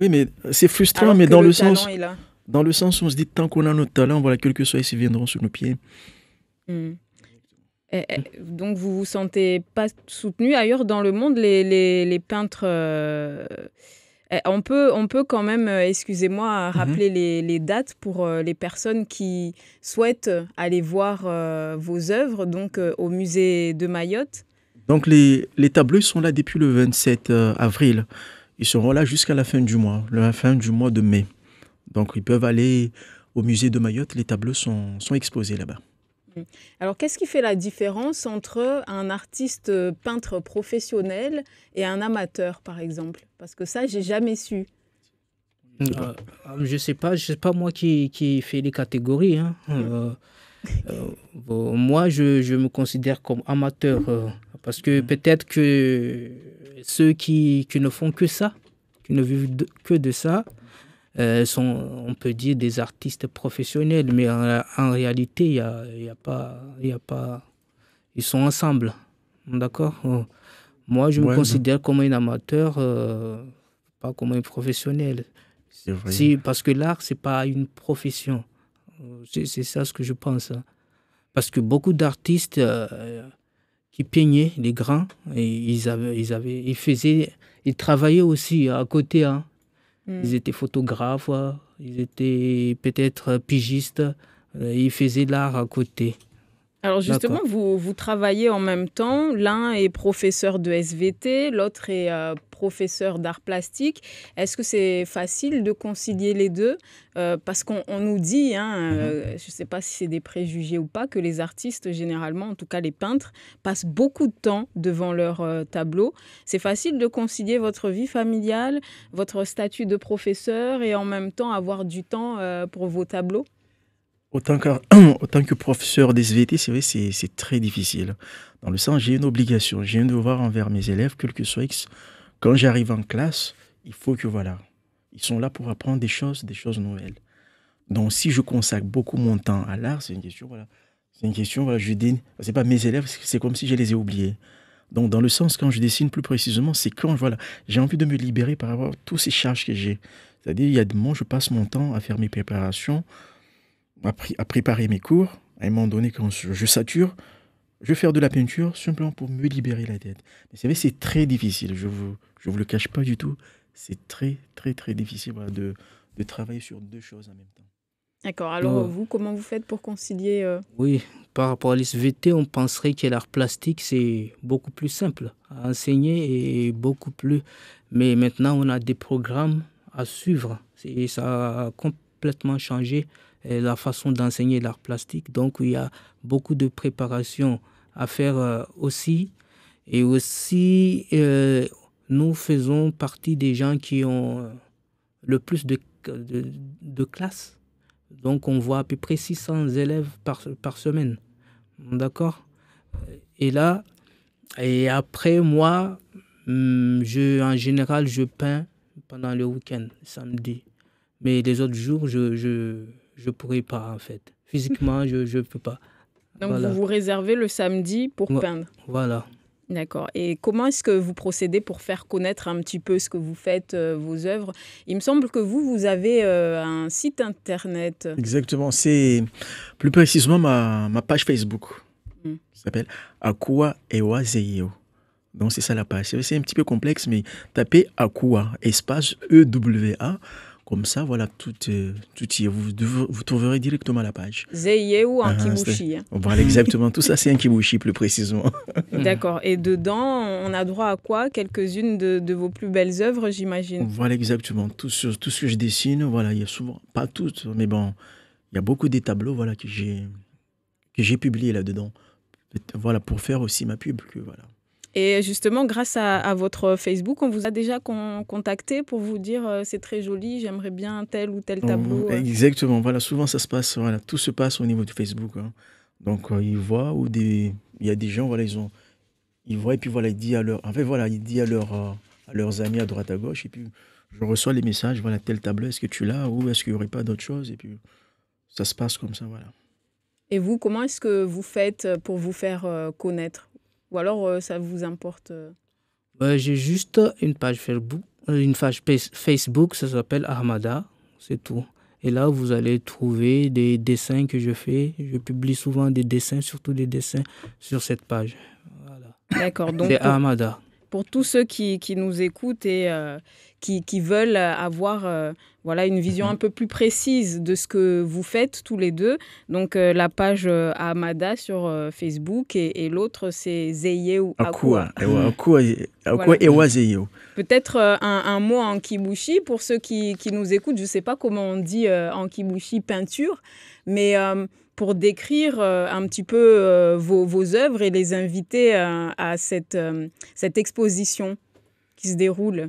oui, mais c'est frustrant, mais dans le, sens, dans le sens où on se dit tant qu'on a notre talent, voilà, quel que soit, ils viendront sur nos pieds. Hmm. Eh, eh, donc vous vous sentez pas soutenu ailleurs dans le monde les, les, les peintres euh, eh, on peut on peut quand même excusez-moi mhm. rappeler les, les, dates pour les personnes qui souhaitent aller voir vos œuvres donc au musée de Mayotte donc les, tableaux sont là depuis le 27 euh, avril. Ils seront là jusqu'à la fin du mois, la fin du mois de mai. Donc ils peuvent aller au musée de Mayotte, les tableaux sont, exposés là-bas. Alors, qu'est-ce qui fait la différence entre un artiste euh, peintre professionnel et un amateur, par exemple Parce que ça, j'ai jamais su. Euh, euh je sais pas, je pas moi qui, qui fait les catégories. Hein. moi, je, je, me considère comme amateur parce que mhm. peut-être que ceux qui, qui, ne font que ça, qui ne vivent que de ça, euh, sont, on peut dire, des artistes professionnels, mais en, réalité, il y a, y a, pas, a pas... Ils sont ensemble, d'accord euh, Moi, je me considère comme un amateur, euh, pas comme un professionnel. Si, parce que l'art, c'est pas une profession. C'est ça ce que je pense. Hein. Parce que beaucoup d'artistes qui peignaient les grands, et ils avaient, travaillaient aussi à côté. Hein. Hmm. Ils étaient photographes, hein. ils étaient peut-être pigistes, euh, ils faisaient l'art à côté. Alors justement, vous, travaillez en même temps. L'un est professeur de SVT, l'autre est euh, professeur d'art plastique. Est-ce que c'est facile de concilier les deux euh, Parce qu'on nous dit, hein, euh, mm-hmm. je ne sais pas si c'est des préjugés ou pas, que les artistes, généralement, en tout cas les peintres, passent beaucoup de temps devant leurs tableau. C'est facile de concilier votre vie familiale, votre statut de professeur et en même temps avoir du temps pour vos tableaux Autant que, autant [clears throat] que professeur d'SVT, c'est vrai, c'est très difficile. Dans le sens, j'ai une obligation, j'ai un devoir envers mes élèves, quel que soit X. Quand j'arrive en classe, il faut que, voilà, ils sont là pour apprendre des choses, des choses nouvelles. Donc, si je consacre beaucoup mon temps à l'art, c'est une question, voilà, c'est une question, voilà, je dis, c'est pas mes élèves, c'est comme si je les ai oubliés. Donc, dans le sens, quand je dessine plus précisément, c'est quand, voilà, j'ai envie de me libérer par rapport à toutes ces charges que j'ai. C'est-à-dire, il y a des moments, je passe mon temps à faire mes préparations, à, préparer mes cours, à un moment donné, quand je, sature, je vais faire de la peinture simplement pour me libérer la tête. vous savez, c'est très difficile, je ne vous, je vous le cache pas du tout. C'est très, très, très difficile de, de travailler sur deux choses en même temps. D'accord. Alors, oh. vous, comment vous faites pour concilier euh, Oui, par rapport à l'ISVT, on penserait que l'art plastique, c'est beaucoup plus simple à enseigner et beaucoup plus. Mais maintenant, on a des programmes à suivre et ça a complètement changé et la façon d'enseigner l'art plastique. Donc il y a beaucoup de préparation à faire euh, aussi. Et aussi, euh, nous faisons partie des gens qui ont euh, le plus de, de, classes. Donc on voit à peu près 600 élèves par, par semaine. D'accord Et là, et après moi, hum, je, en général, je peins pendant le week-end, samedi. Mais les autres jours, je, je ne pourrais pas, en fait. [laughs] Physiquement, je ne peux pas. Donc, vous vous réservez le samedi pour peindre Voilà. D'accord. Et comment est-ce que vous procédez pour faire connaître un petit peu ce que vous faites, euh, vos œuvres Il me semble que vous, vous avez euh, un site internet. Exactement. C'est plus précisément ma, page Facebook. Hmm. Ça s'appelle Akua Ewa Donc, c'est ça la page. C'est un petit peu complexe, mais tapez Akua, espace e « E-W-A ». Comme ça, voilà, tout, euh, tout y est. Vous, vous trouverez directement la page. Zeye ou un Voilà, ah, hein. exactement. tout ça, c'est un kibushi, plus précisément. [laughs] D'accord. Et dedans, on a droit à quoi Quelques-unes de, vos plus belles œuvres, j'imagine. Voilà, exactement. Tout ce, tout ce que je dessine, voilà, il y a souvent, pas toutes, mais bon, il y a beaucoup des tableaux voilà, que j'ai publiés là-dedans. Voilà, pour faire aussi ma pub. Que, voilà. Et justement, grâce à, votre Facebook, on vous a déjà contacté pour vous dire euh, c'est très joli, j'aimerais bien tel ou tel mmh, tableau. Euh. Exactement, voilà, souvent ça se passe, voilà, tout se passe au niveau du Facebook. Hein. Donc euh, ils voient ou des, il y a des gens, voilà, ils ont, ils voient et puis voilà, ils disent à leur, voilà, ils disent à leur, à leurs amis à droite à gauche et puis je reçois les messages, voilà, tel tableau, est-ce que tu l'as ou est-ce qu'il n'y aurait pas d'autre chose et puis ça se passe comme ça, voilà. Et vous, comment est-ce que vous faites pour vous faire connaître ou alors, euh, ça vous importe euh bah, J'ai juste une page Facebook. Euh, une page Facebook, ça s'appelle Armada, c'est tout. Et là, vous allez trouver des dessins que je fais. Je publie souvent des dessins, surtout des dessins sur cette page. Voilà. D'accord. Donc, c'est Armada. Pour tous ceux qui, nous écoutent et, qui, veulent avoir euh, voilà, une vision un peu plus précise de ce que vous faites tous les deux. Donc, euh, la page euh, Amada sur Facebook et, l'autre, c'est Zeyeu Akua. Akua hmm. Peut-être un, un, mot en kibushi pour ceux qui, nous écoutent. Je ne sais pas comment on dit en kibushi peinture, mais pour décrire un petit peu vos, vos, œuvres et les inviter à cette, cette exposition qui se déroule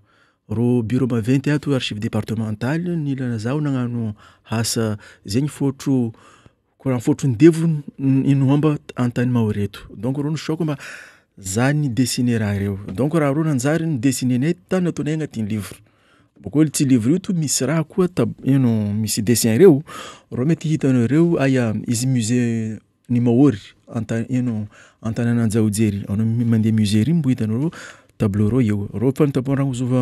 rô bure maventy a to archive départementale nilanazao nagnano hasa zegny fôtrokorahafôtrondevo inomba atany mahor eto don r obaaessirhaehaanatôtohoaises eretyhitreoaizy mse ny mahory aena antanynajahojery anao mandeha muse ry mbo hitanareo tableau re io rô fa ni tabo rano zaova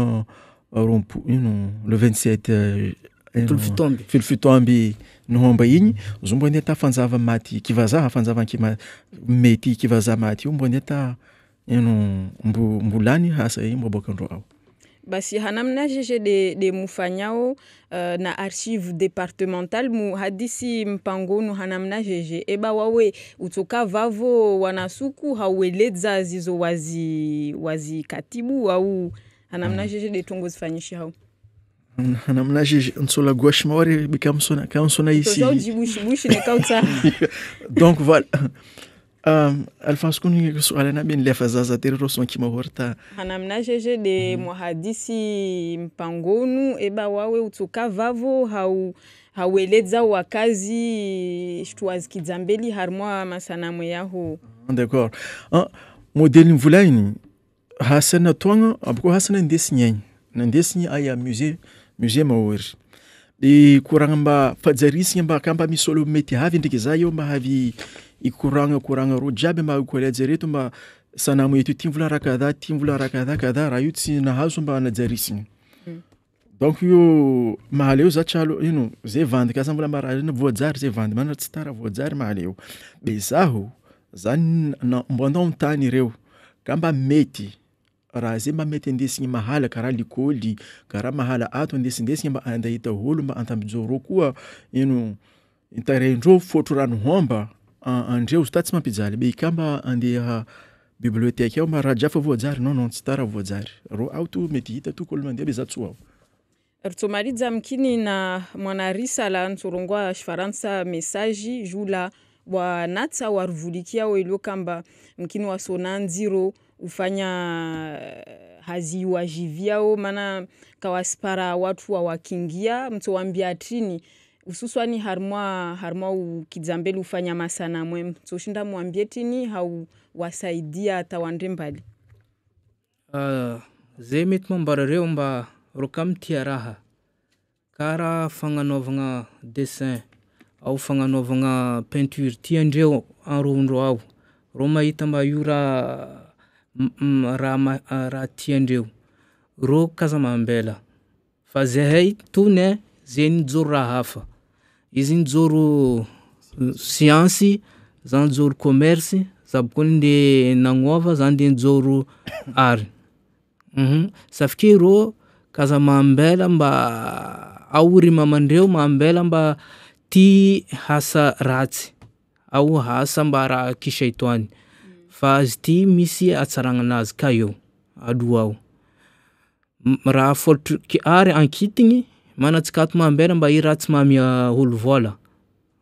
rompo ino le vingt sept euh, filofito amby ny homba igny zao mbo nea ata fanjava maty kivazaa fanjavakima mety kivazaha maty io mbo neh ata ino mbo mbolany asa iny mba boakandreo ao basi hanamna jeje de, de mufanyao uh, na archive departemental mu hadisi mpangonu hanamna jeje eba wawe utoka vavo wanasuku haueleza zizo wazi, wazi katibu au hanamna mm. jeje de tongo zifanyishi hao mm, namna je nsola gauche mawari bikamsona kamsona ici donc voilà Um, Alphonse kuni swalana bin lefa zaza tere ro son kima horta hanamna jeje de mm. mhadisi mpangonu eba wawe utuka vavo hau haueleza wakazi shtuazikidza mbeli harmwa masanamu yahu ah, d'accord ah, modeli mvulaini hasana twanga abuko ah, hasana ndesi nyenyi na ndesi aya musée musée mawori de kuranga mba fadzarisnya mba kamba misolo meti havi ndikizayo mba havi i koragnakoragna ro jiaby mba kolejereto mba sanamo etoty volaraha kada tyvolarahakaaaaoa zanymboandaontany reo ka mba mety raha zay mba mety andesiymahala karahaôarahamahala ato andesindesiny mba andahita olo mba antambijo ro koa ino itaraindro fôtro rano homba andreo ah, ah, zy ta tsy mampijaly be ikamba andeha ah, biblioteka ao mba raha jiafa voajary nonon tsy tara voajary ro ao to mety hita toko olo mandeha be za tso ao ritomariza mkini na mwanarisa la nsorongwa shifaransa mesaji jula wanatsa waruvulikia welio kamba mkini wasona ro ufanya eh, haziwa jivyao maana kawasipara watu wawakingia mtowambia atrini hususani harmwa harmwa ukidzambeli hufanya masana mwemu soshinda mwambie tini hauwasaidia atawande mbali uh, ah, zemitmo mbarareo mba rokamtia raha karaha fagnanaovagna dessin ao fagnanaovagna peinture tiandreo anroondro ao ro mahita mba io raha raha raha tiandreo ro kaza mambela fa zahay tony e zegny mijoro raha hafa izy ny jôro sianse zay joro commerce zabokony de nagnôva zany de joro aryu mhm. safake ro kaza mambela mba ao ry mamandreo mambela mba ty hasa ratsy ao asa mba raha kisaitoany fa azy ty misy atsaragnanazy ka eo aloha ao raha foltroky ary enkitigny manatsika to mambela mba i raha tsy mahamia olo voala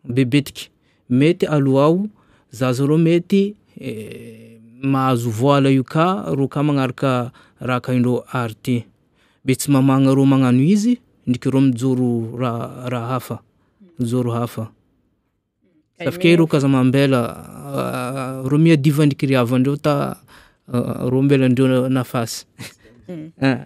bebetiky mety alo ao zaza re mety eh, mahazo voala io ka rô ka manaraka ra ka indro arte be tsy mamana rô magnano izy ndriky rô mijooaha hafamijoro hafa mm. safke ro ka zah mambela ah, rô miadivandriky ry avandreo ta ah, ro mbelandreo nafasy mm. [laughs] ah.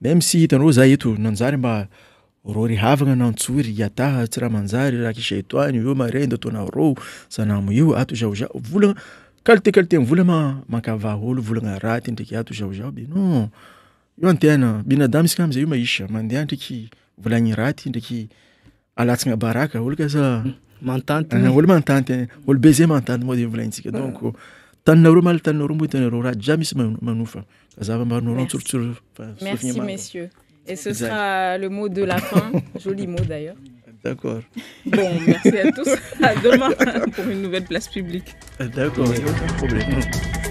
meme sy hitano za eto nanjary mba rô rhavana natsory atah tsy raha manjary raha kiaitoan maredataa rô zanamoio ato zahozavolanakaltekatolaaklovolana raty ndrakyato zaozao be non io antena bina dam ska amzaio maisa mandeha ndraky volany raty ndraky alatsinaarakoloaoaolobe zaymataymevolatsika donk raha misy manofa merci messieurs et ce sera le mot de la fin [laughs] joli mot d'ailleurs D'accord. Bon, merci à tous. À demain pour une nouvelle place publique. D'accord, aucun problème.